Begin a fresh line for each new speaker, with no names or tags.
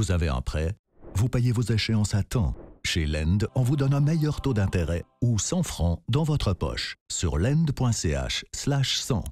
vous avez un prêt, vous payez vos échéances à temps. Chez Lend, on vous donne un meilleur taux d'intérêt ou 100 francs dans votre poche sur lend.ch/100.